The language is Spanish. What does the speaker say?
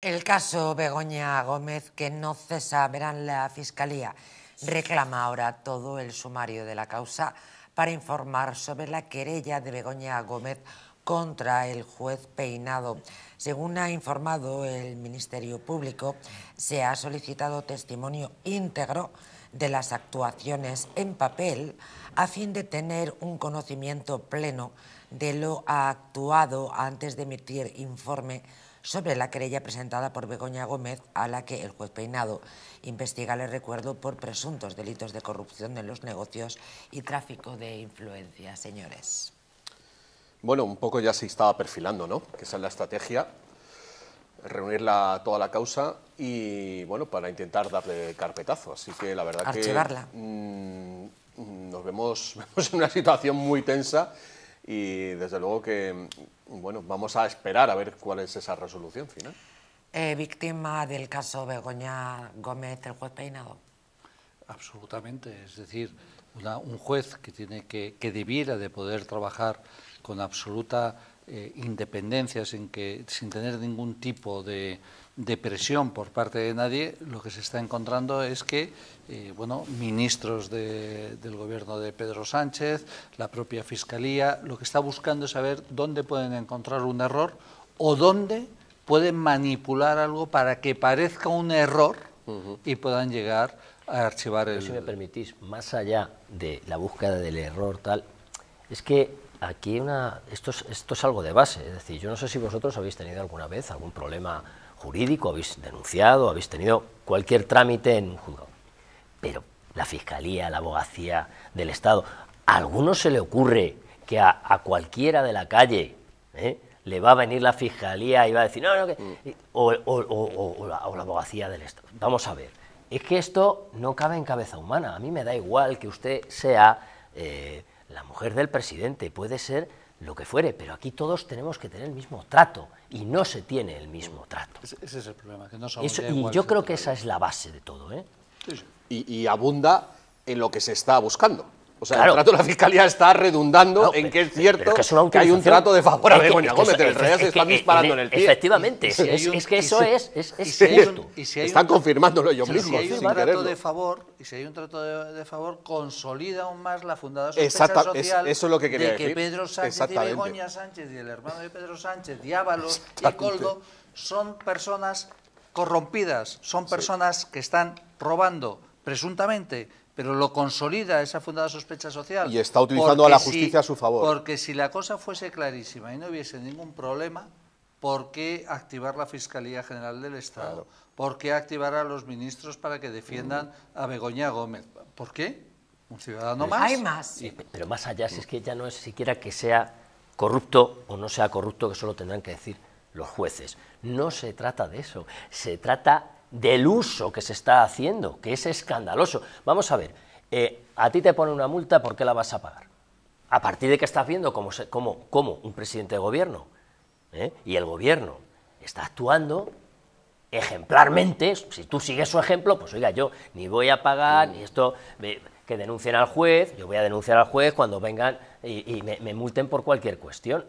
El caso Begoña Gómez, que no cesa, verán la Fiscalía, reclama ahora todo el sumario de la causa para informar sobre la querella de Begoña Gómez contra el juez Peinado. Según ha informado el Ministerio Público, se ha solicitado testimonio íntegro de las actuaciones en papel a fin de tener un conocimiento pleno de lo actuado antes de emitir informe sobre la querella presentada por Begoña Gómez, a la que el juez Peinado investiga, le recuerdo, por presuntos delitos de corrupción en los negocios y tráfico de influencias. Señores. Bueno, un poco ya se estaba perfilando, ¿no? Que esa es la estrategia Reunirla a toda la causa y, bueno, para intentar darle carpetazo. Así que la verdad que mm, mm, nos vemos, en una situación muy tensa y desde luego que, mm, bueno, vamos a esperar a ver cuál es esa resolución final. Eh, víctima del caso Begoña Gómez, el juez peinado. Absolutamente, es decir, un juez que, tiene que, que debiera de poder trabajar con absoluta eh, independencia, sin, que, sin tener ningún tipo de, de, presión por parte de nadie, lo que se está encontrando es que eh, bueno, ministros del gobierno de Pedro Sánchez, la propia Fiscalía, lo que está buscando es saber dónde pueden encontrar un error o dónde pueden manipular algo para que parezca un error y puedan llegar si me permitís, más allá de la búsqueda del error tal, es que aquí una, esto, es, esto es algo de base, es decir, yo no sé si vosotros habéis tenido alguna vez algún problema jurídico, habéis denunciado, habéis tenido cualquier trámite en un juzgado, pero la Fiscalía, la Abogacía del Estado, a alguno se le ocurre que a, cualquiera de la calle eh, le va a venir la Fiscalía y va a decir, no, no, que... Mm. o, la Abogacía del Estado, vamos a ver, es que esto no cabe en cabeza humana. A mí me da igual que usted sea eh, la mujer del presidente, puede ser lo que fuere, pero aquí todos tenemos que tener el mismo trato y no se tiene el mismo trato. Ese, es el problema, que no se Y yo creo que esa es la base de todo. ¿eh? y abunda en lo que se está buscando. O sea, claro. el trato de la fiscalía está redundando en que es cierto que, hay un trato de favor a Begoña Gómez. En realidad se están disparando en el pie. Efectivamente, es, que eso es, es, están confirmándolo ellos mismos. Si hay un trato de favor, y si hay un trato de, favor, consolida aún más la fundada sospecha social eso es lo que quería de que Pedro Sánchez y Begoña Sánchez y el hermano de Pedro Sánchez, Diábalos y Coldo, son personas corrompidas, son personas que están robando presuntamente pero lo consolida esa fundada sospecha social. Y está utilizando a la justicia a su favor. Porque si la cosa fuese clarísima y no hubiese ningún problema, ¿por qué activar la Fiscalía General del Estado? ¿Por qué activar a los ministros para que defiendan a Begoña Gómez? ¿Por qué? ¿Un ciudadano pues más? Hay más. pero más allá, si es que ya no es siquiera que sea corrupto o no sea corrupto, que solo tendrán que decir los jueces. No se trata de eso, se trata del uso que se está haciendo, que es escandaloso. Vamos a ver, eh, a ti te ponen una multa, ¿por qué la vas a pagar? A partir de que estás viendo cómo, cómo, un presidente de gobierno ¿eh? y el gobierno está actuando ejemplarmente, si tú sigues su ejemplo, pues oiga, yo ni voy a pagar, ni esto, que denuncien al juez, yo voy a denunciar al juez cuando vengan y, me, multen por cualquier cuestión.